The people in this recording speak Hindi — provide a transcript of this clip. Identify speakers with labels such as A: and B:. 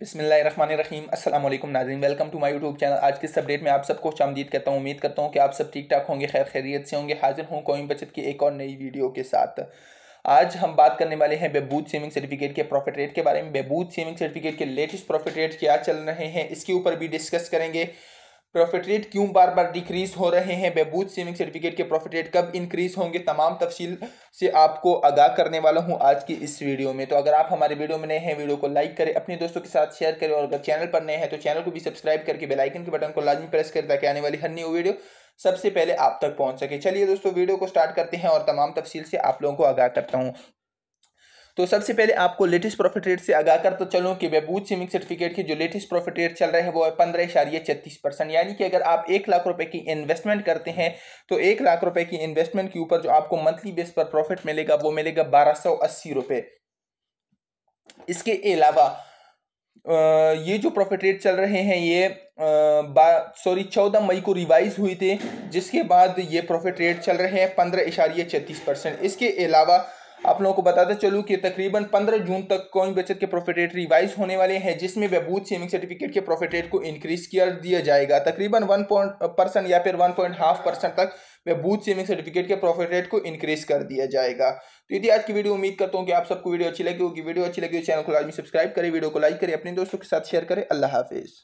A: बिसमीम अल्लाम नाजरीन welcome to my YouTube channel आज के इस अपडेट में आप सबको चमदीद कहता हूँ उम्मीद करता हूँ कि आप सब ठीक ठाक होंगे खैर खैरियत से होंगे हाजिर हूँ कौमी बचत की एक और नई वीडियो के साथ आज हम बात करने वाले हैं बेबूद सेविंग सर्टिफिकेट के प्रॉफिट रेट के बारे में बेबूद सेविंग सर्टिफिकेट के लेटेस्ट प्रॉफिट रेट क्या चल रहे हैं इसके ऊपर भी डिस्कस करेंगे प्रॉफिट रेट क्यों बार बार डिक्रीज हो रहे हैं बेबूज सेविंग सर्टिफिकेट के प्रॉफिट रेट कब इंक्रीज होंगे तमाम तफसील से आपको आगाह करने वाला हूं आज की इस वीडियो में तो अगर आप हमारे वीडियो में नए हैं वीडियो को लाइक करें अपने दोस्तों के साथ शेयर करें और अगर चैनल पर नए हैं तो चैनल को भी सब्सक्राइब करके बेलाइकन के बटन को लाजमी प्रेस करें ताकि आने वाली हर न्यू वीडियो सबसे पहले आप तक पहुंच सके चलिए दोस्तों वीडियो को स्टार्ट करते हैं और तमाम तफसील से आप लोगों को आगाह करता हूँ तो सबसे पहले आपको लेटेस्ट प्रॉफिट रेट से आगा कर तो चलो कि बहबूद सिमिंग सर्टिफिकेट के जो लेटेस्ट प्रॉफिट रेट चल रहे हैं वो है पंद्रह इशारिया छत्तीस परसेंट यानी कि अगर आप एक लाख रुपए की इन्वेस्टमेंट करते हैं तो एक लाख रुपए की इन्वेस्टमेंट के ऊपर जो आपको मंथली बेस पर प्रॉफिट मिलेगा वो मिलेगा बारह सौ अस्सी रुपए इसके अलावा ये जो प्रॉफिट रेट चल रहे हैं ये सॉरी चौदह मई को रिवाइज हुए थे जिसके बाद ये प्रॉफिट रेट चल रहे हैं पंद्रह इशारिया छत्तीस परसेंट इसके अलावा आप लोगों को बताते चलूँ कि तकरीबन पंद्रह जून तक कॉइन बचत के प्रॉफिट रेट रिवाइज होने वाले हैं जिसमें व्यबूत सेविंग सर्टिफिकेट के प्रॉफिट रेट को इंक्रीज किया दिया जाएगा तकरीबन वन पॉइंट परसेंट या फिर वन पॉइंट हाफ परसेंट तक व्यबूत सेविंग सर्टिफिकेट के प्रॉफिट रेट को इंक्रीज कर दिया जाएगा तो यदि आज की वीडियो उम्मीद करता हूँ कि आप सबको वीडियो अच्छी लगी होगी वीडियो अच्छी लगी हो चैनल को लाजमी सब्सक्राइब करें वीडियो को लाइक करें अपने दोस्तों के साथ शेयर करें अल्लाह हाफिज़